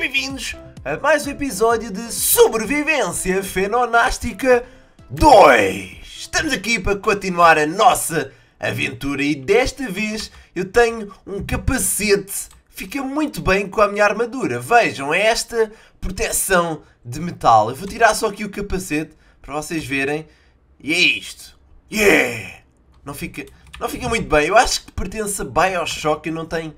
bem-vindos a mais um episódio de Sobrevivência Fenonástica 2. Estamos aqui para continuar a nossa aventura e desta vez eu tenho um capacete. Fica muito bem com a minha armadura. Vejam é esta proteção de metal. Eu vou tirar só aqui o capacete para vocês verem. E é isto. Yeah! Não fica, não fica muito bem. Eu acho que pertence a Bioshock, eu não tenho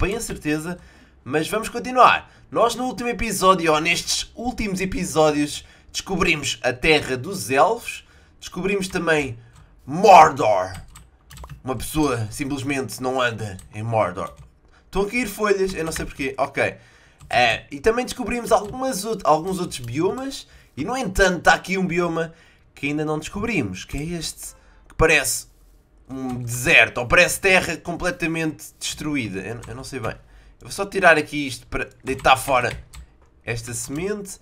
bem a certeza. Mas vamos continuar. Nós no último episódio, ou nestes últimos episódios, descobrimos a Terra dos Elfos, descobrimos também Mordor. Uma pessoa simplesmente não anda em Mordor. Estão a cair folhas, eu não sei porquê. Ok. Uh, e também descobrimos algumas, alguns outros biomas. E no entanto, está aqui um bioma que ainda não descobrimos, que é este, que parece um deserto, ou parece terra completamente destruída. Eu, eu não sei bem vou só tirar aqui isto para deitar fora esta semente.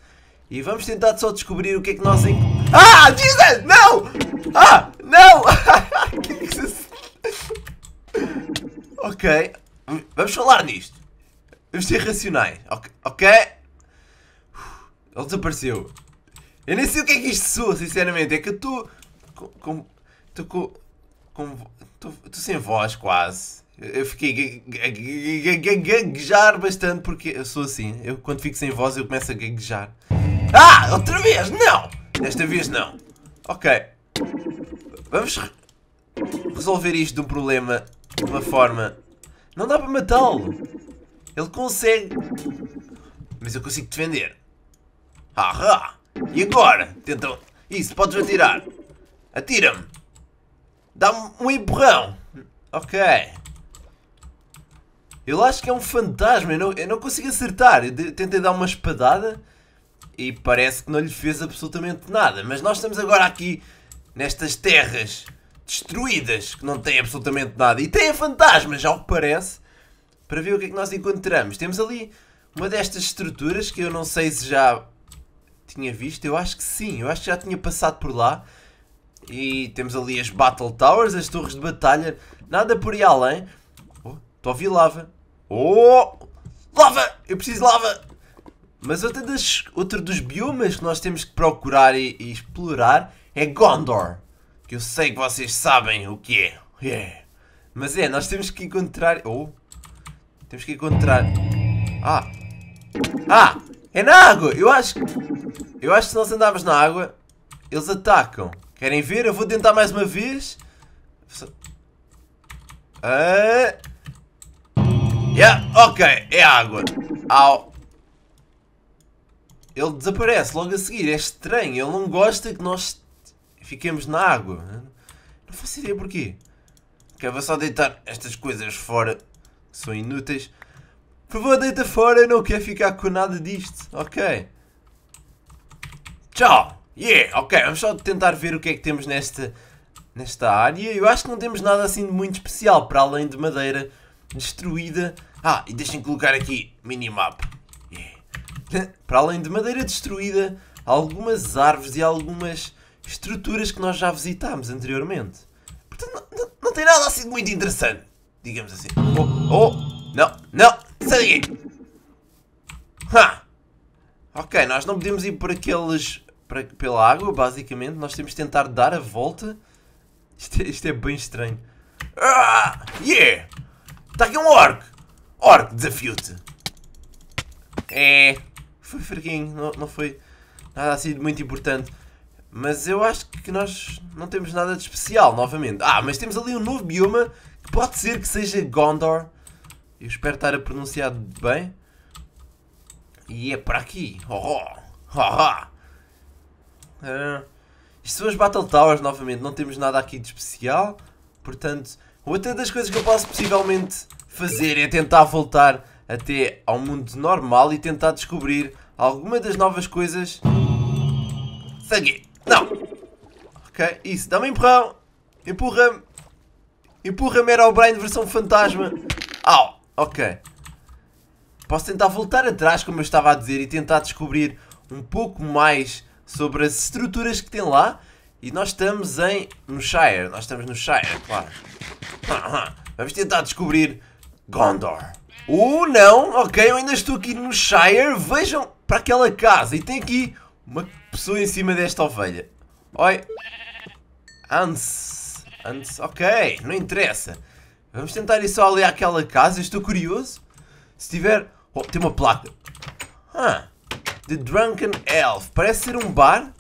E vamos tentar só descobrir o que é que nós... Em... Ah! Jesus! Não! Ah! Não! ok. Vamos falar nisto. Vamos ser racionais. Ok. Ele desapareceu. Eu nem sei o que é que isto soa, sinceramente. É que eu estou... Com... Estou com... Estou sem voz, quase. Eu fiquei a gaguejar bastante porque eu sou assim. Eu quando fico sem voz eu começo a gaguejar. Ah! Outra vez! Não! Desta vez não. Ok. Vamos re resolver isto de um problema de uma forma. Não dá para matá-lo. Ele consegue. Mas eu consigo defender. Ahá! E agora? Tentam. Isso, podes atirar. Atira-me. Dá-me um empurrão. Ok. Eu acho que é um fantasma, eu não, eu não consigo acertar. Eu tentei dar uma espadada e parece que não lhe fez absolutamente nada. Mas nós estamos agora aqui nestas terras destruídas que não têm absolutamente nada e têm fantasmas, ao que parece, para ver o que é que nós encontramos. Temos ali uma destas estruturas que eu não sei se já tinha visto, eu acho que sim, eu acho que já tinha passado por lá. E temos ali as Battle Towers, as torres de batalha, nada por aí além. Oh, estou a ouvir lava. Oh! Lava! Eu preciso de lava! Mas outro dos outro dos biomas que nós temos que procurar e, e, explorar é Gondor. Que eu sei que vocês sabem o que é. Yeah. Mas é, nós temos que encontrar... Oh! Temos que encontrar... Ah! Ah! É na água! Eu acho que... Eu acho que se nós andarmos na água, eles atacam. Querem ver? Eu vou tentar mais uma vez. Ah... Yeah, ok, é água. Au. Ele desaparece logo a seguir. É estranho. Ele não gosta que nós fiquemos na água. Não faço ideia porquê. Ok, vou só deitar estas coisas fora. Que são inúteis. Por favor, deita fora. Eu não quero ficar com nada disto. Ok. Tchau. Yeah, ok. Vamos só tentar ver o que é que temos nesta, nesta área. Eu acho que não temos nada assim de muito especial. Para além de madeira destruída. Ah, e deixem colocar aqui minimap. Para além de madeira destruída, algumas árvores e algumas estruturas que nós já visitámos anteriormente. Portanto, não, não, não tem nada assim de muito interessante, digamos assim. Oh, oh, não, não, sai daqui! Ha! Ok, nós não podemos ir por aqueles. Para, pela água, basicamente. Nós temos de tentar dar a volta. Isto é, isto é bem estranho. Ah, yeah! Está aqui um orc! Orc, desafio-te! É. Foi fraquinho, não, não foi nada assim muito importante. Mas eu acho que nós não temos nada de especial, novamente. Ah, mas temos ali um novo bioma que pode ser que seja Gondor. Eu espero estar a pronunciar bem. E é para aqui. Oh, oh, oh, isto são as Battle Towers, novamente. Não temos nada aqui de especial. Portanto, Outra das coisas que eu posso possivelmente fazer é tentar voltar até ao mundo normal e tentar descobrir alguma das novas coisas. Sangue! Não! Ok, isso, dá-me um empurrão! Empurra-me! Empurra-me era o Brian versão fantasma! Au! ok. Posso tentar voltar atrás, como eu estava a dizer, e tentar descobrir um pouco mais sobre as estruturas que tem lá. E nós estamos em... no Shire. Nós estamos no Shire, claro. Vamos tentar descobrir Gondor. Uh, não, ok, eu ainda estou aqui no Shire. Vejam para aquela casa. E tem aqui uma pessoa em cima desta ovelha. Oi. Hans. Hans, ok, não interessa. Vamos tentar ir só ali àquela casa. estou curioso. Se tiver... Oh, tem uma placa. Ah, The Drunken Elf. Parece ser um bar.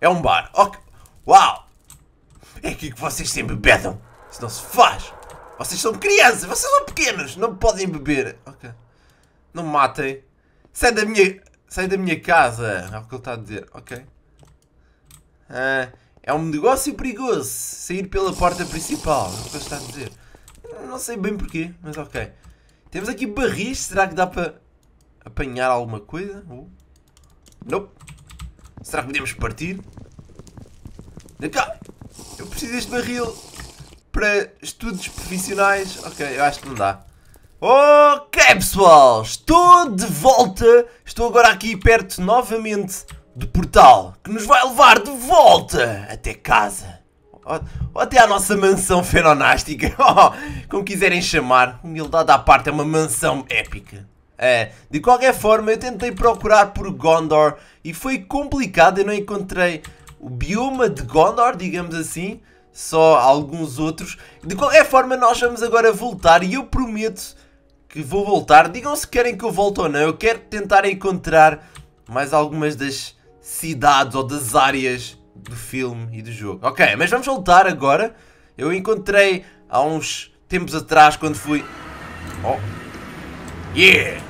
É um bar. Ok. Uau. É aqui que vocês sempre pedem isso não se faz. Vocês são crianças, vocês são pequenos, não podem beber. Ok. Não me matem. Sai da minha. Sai da minha casa. É o que ele está a dizer. Ok. Ah, é um negócio perigoso. Sair pela porta principal. É o que ele está a dizer. Não sei bem porquê, mas ok. Temos aqui barris. Será que dá para apanhar alguma coisa? Uh. Nope. Será que podemos partir? cá Eu preciso deste barril para estudos profissionais. Ok, eu acho que não dá. Ok, pessoal, estou de volta. Estou agora aqui perto novamente do portal que nos vai levar de volta até casa. Ou, até à nossa mansão fenonástica, como quiserem chamar. Humildade à parte, é uma mansão épica. É, de qualquer forma, eu tentei procurar por Gondor e foi complicado. Eu não encontrei o bioma de Gondor, digamos assim só alguns outros. De qualquer forma, nós vamos agora voltar e eu prometo que vou voltar. Digam se querem que eu volte ou não. Eu quero tentar encontrar mais algumas das cidades ou das áreas do filme e do jogo. Ok, mas vamos voltar agora. Eu encontrei há uns tempos atrás quando fui... Oh! Yeah!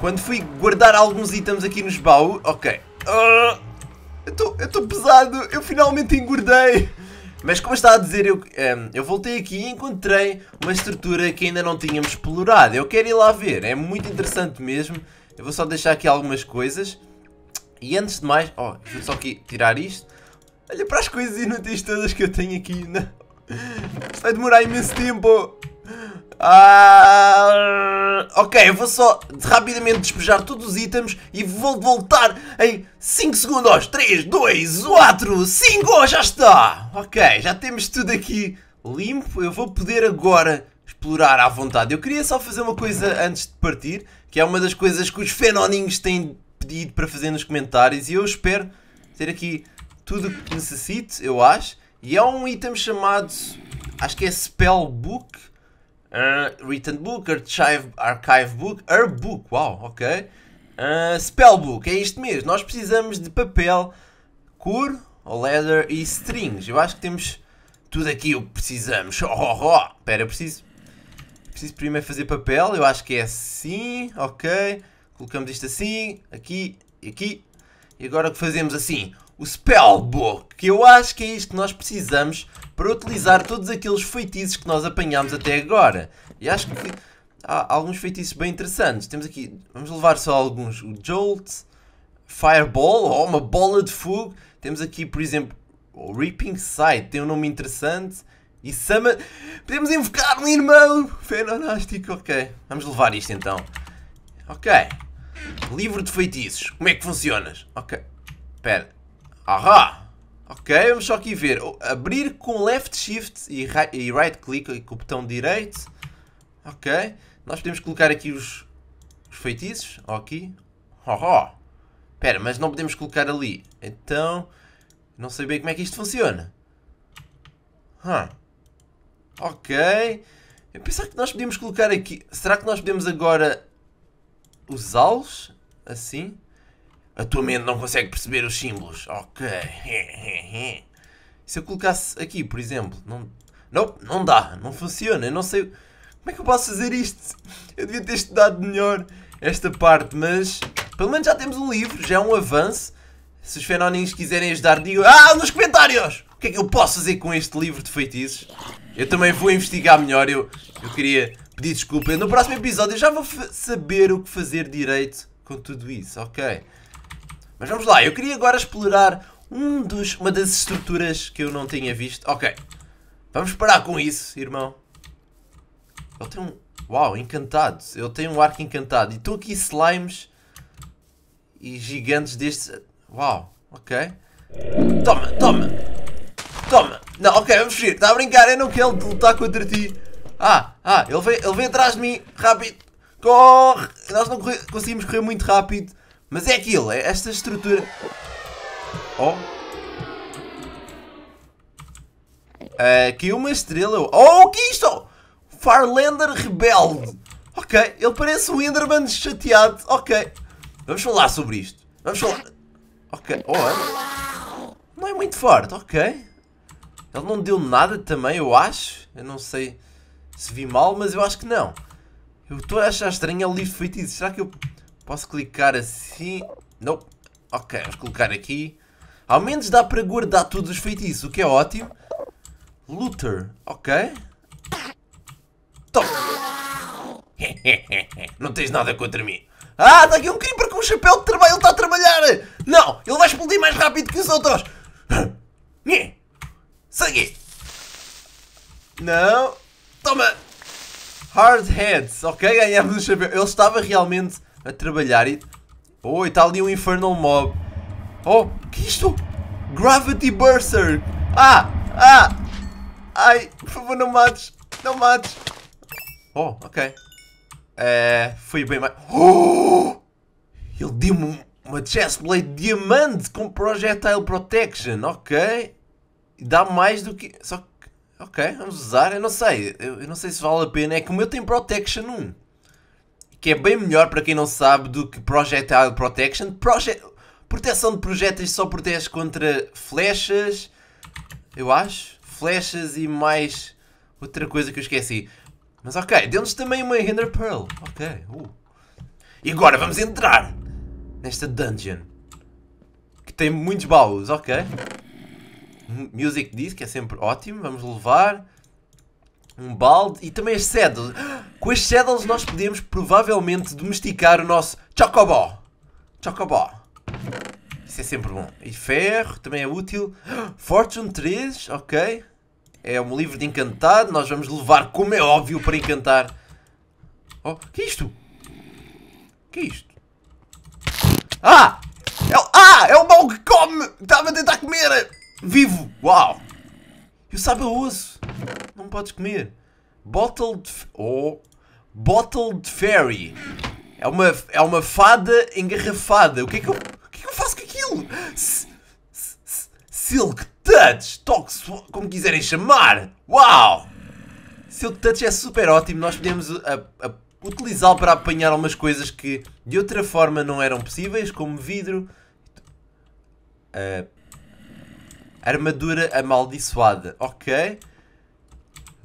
Quando fui guardar alguns itens aqui nos baús... Ok. Uh, eu estou pesado! Eu finalmente engordei! Mas como estava a dizer, eu, um, ehm, eu voltei aqui e encontrei uma estrutura que ainda não tínhamos explorado. Eu quero ir lá ver, é muito interessante mesmo. Eu vou só deixar aqui algumas coisas. E antes de mais, ó, oh, vou só aqui tirar isto. Olha para as coisas inúteis todas que eu tenho aqui. Não. Vai demorar imenso tempo. Ah, ok, eu vou só rapidamente despejar todos os itens e vou voltar em 5 segundos. 3, 2, 4, 5, já está. Ok, já temos tudo aqui limpo. Eu vou poder agora explorar à vontade. Eu queria só fazer uma coisa antes de partir, que é uma das coisas que os fenoninhos têm pedido para fazer nos comentários e eu espero ter aqui tudo o que necessite, eu acho. E é um item chamado, acho que é Spellbook Uh, written Book, Archive, archive Book, Herb Book, uau, ok. Uh, spellbook, é isto mesmo. Nós precisamos de papel, cor, leather e strings. Eu acho que temos tudo aqui o que precisamos. Oh, oh, oh. Pera, preciso, preciso primeiro fazer papel. Eu acho que é assim, ok. Colocamos isto assim, aqui e aqui. E agora o que fazemos assim? o Spellbook, que eu acho que é isto que nós precisamos para utilizar todos aqueles feitiços que nós apanhámos até agora. E acho que há alguns feitiços bem interessantes. Temos aqui, vamos levar só alguns, o Jolt, Fireball, ou uma bola de fogo. Temos aqui, por exemplo, o Reaping Sight, tem um nome interessante. E Sama... Podemos invocar um irmão! Fenonástico, ok. Vamos levar isto então. Ok. Livro de feitiços. Como é que funcionas? Ok. Espera. Ahá! Ok, vamos só aqui ver. Abrir com left shift e right click com o botão direito. Ok. Nós podemos colocar aqui os, os feitiços. Aqui. Ahá! Espera, mas não podemos colocar ali. Então, não sei bem como é que isto funciona. Huh. Ok. Eu pensava que nós podíamos colocar aqui... Será que nós podemos agora usá-los? Assim? A tua mente não consegue perceber os símbolos. Ok. Se eu colocasse aqui, por exemplo, não, não, não dá, não funciona. Eu não sei como é que eu posso fazer isto. Eu devia ter estudado melhor esta parte, mas pelo menos já temos um livro, já é um avanço. Se os fenómenos quiserem ajudar, digam ah, nos comentários o que é que eu posso fazer com este livro de feitiços. Eu também vou investigar melhor. Eu, eu queria pedir desculpa. No próximo episódio eu já vou saber o que fazer direito com tudo isso, ok? Mas vamos lá, eu queria agora explorar um dos, uma das estruturas que eu não tinha visto. Ok, vamos parar com isso, irmão. Ele tem um... Uau, encantado. Ele tem um arco encantado. E estão aqui slimes e gigantes destes... Uau, ok. Toma, toma. Toma. Não, ok, vamos fugir. Está a brincar, eu é não quero lutar contra ti. Ah, ah, ele veio, ele vem atrás de mim. Rápido. Corre. Nós não conseguimos correr muito rápido. Mas é aquilo, é esta estrutura. Oh. Aqui uma estrela. Oh, o que é isto? Farlander Rebelde. Ok, ele parece um Enderman chateado. Ok. Vamos falar sobre isto. Vamos falar. Ok. Oh, é. não é muito forte. Ok. Ele não deu nada também, eu acho. Eu não sei se vi mal, mas eu acho que não. Eu estou a achar estranho ele livre feitiço. Será que eu Posso clicar assim? Não. Ok, vamos colocar aqui. Ao menos dá para guardar todos os feitiços, o que é ótimo. Looter, ok. Top. Não tens nada contra mim. Ah, está aqui um creeper com um chapéu de trabalho, ele está a trabalhar. Não, ele vai explodir mais rápido que os outros. Segue. Não. Toma. Hard heads, ok? Ganhamos o chapéu. Ele estava realmente a trabalhar e... Oh, está ali um Infernal Mob. Oh, que é isto? Gravity burser Ah! Ah! Ai, por favor, não mates! Não mates! Oh, ok. É, eh, foi bem mais... Oh! Ele deu-me uma chestplate diamante com projectile protection. Ok. Dá mais do que... Só que... Ok, vamos usar. Eu não sei. Eu, eu, não sei se vale a pena. É que o meu tem protection 1 que é bem melhor para quem não sabe do que Projectile Protection. Proje proteção de projéteis só protege contra flechas, eu acho. Flechas e mais outra coisa que eu esqueci. Mas ok, deu-nos também uma Ender Pearl. Ok. Uh. E agora vamos entrar nesta dungeon. Que tem muitos baús, ok. Music Disc é sempre ótimo. Vamos levar um balde e também as sedas. Com as Shadows nós podemos provavelmente domesticar o nosso Chocobó. Chocobó. Isso é sempre bom. E ferro também é útil. Fortune 3, ok. É um livro de encantado. Nós vamos levar, como é óbvio, para encantar. Oh, que é isto? Que é isto? Ah! É, ah! É o mal que come! Estava a tentar comer! Vivo! Uau! E o osso! Não podes comer. Bottled ou oh, Bottled Fairy. É uma, é uma fada engarrafada. O que é que eu, o que, é que eu faço com aquilo? S Silk Touch, Tox, como quiserem chamar. Uau! Silk Touch é super ótimo. Nós podemos uh, uh, utilizá-lo para apanhar algumas coisas que de outra forma não eram possíveis, como vidro. Uh, armadura amaldiçoada. Ok.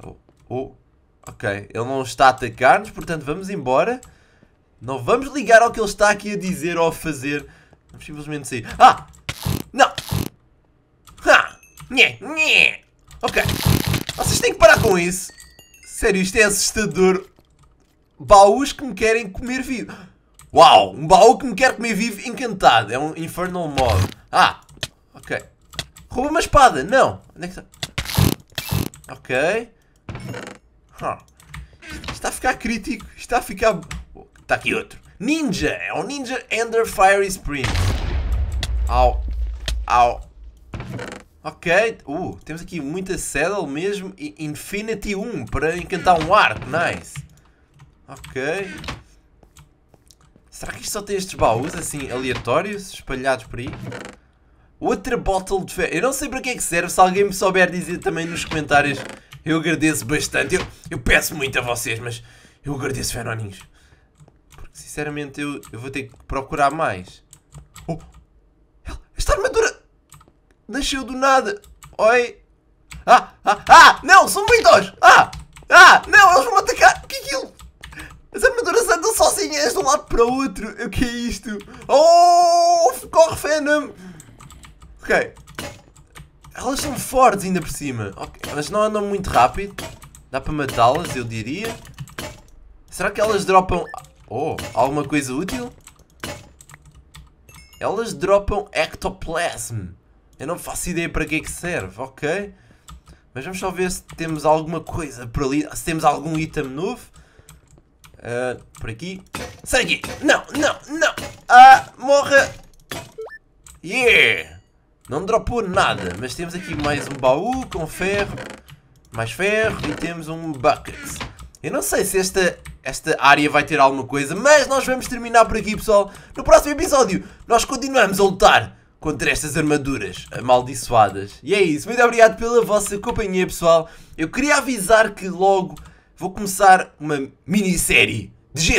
Oh, oh. Ok, ele não está a atacar-nos, portanto vamos embora. Não vamos ligar ao que ele está aqui a dizer ou a fazer. Vamos simplesmente sair. Ah! Não! Ah! Nhé, nhé. Ok. Vocês têm que parar com isso. Sério, isto é assustador. Baús que me querem comer vivo. Uau! Um baú que me quer comer vivo encantado. É um Infernal Mob. Ah! Ok. Rouba uma espada. Não. Onde é que está? Ok. Huh. Está a ficar crítico. Está a ficar... está aqui outro. Ninja. É um Ninja Ender Fire Sprint. Au. Au. Ok. Uh, temos aqui muita Saddle mesmo. E Infinity 1 para encantar um arco. Nice. Ok. Será que isto só tem estes baús assim aleatórios espalhados por aí? Outra bottle de fé. Eu não sei para que é que serve. Se alguém me souber dizer também nos comentários eu agradeço bastante. Eu, eu peço muito a vocês, mas eu agradeço Fenoninhos. Porque sinceramente eu, eu vou ter que procurar mais. Oh! Esta armadura nasceu do nada! Oi! Ah! Ah! Ah! Não! São muitos! Ah! Ah! Não! Eles vão atacar! O que é aquilo? As armaduras andam sozinhas de um lado para o outro! O que é isto? Oh! Corre Venom! Ok. Elas são fortes ainda por cima. Okay. Elas não andam muito rápido. Dá para matá-las, eu diria. Será que elas dropam... Oh, alguma coisa útil? Elas dropam ectoplasm. Eu não faço ideia para que é que serve, ok? Mas vamos só ver se temos alguma coisa por ali. Se temos algum item novo. Uh, por aqui. Sai aqui! É? Não, não, não! Ah, morra! Yeah! Não dropou nada, mas temos aqui mais um baú com ferro, mais ferro e temos um bucket. Eu não sei se esta, esta área vai ter alguma coisa, mas nós vamos terminar por aqui, pessoal. No próximo episódio, nós continuamos a lutar contra estas armaduras amaldiçoadas. E é isso, muito obrigado pela vossa companhia, pessoal. Eu queria avisar que logo vou começar uma minissérie de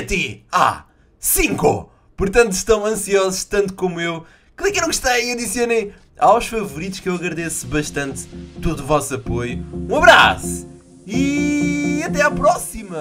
GTA 5. Portanto, estão ansiosos, tanto como eu. Cliquem no gostei e adicionem aos favoritos que eu agradeço bastante todo o vosso apoio. Um abraço e até à próxima!